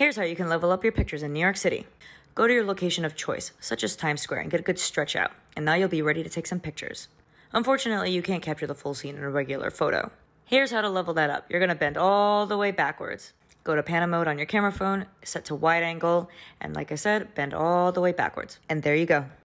Here's how you can level up your pictures in New York City. Go to your location of choice, such as Times Square, and get a good stretch out, and now you'll be ready to take some pictures. Unfortunately, you can't capture the full scene in a regular photo. Here's how to level that up. You're gonna bend all the way backwards. Go to Pana mode on your camera phone, set to wide angle, and like I said, bend all the way backwards. And there you go.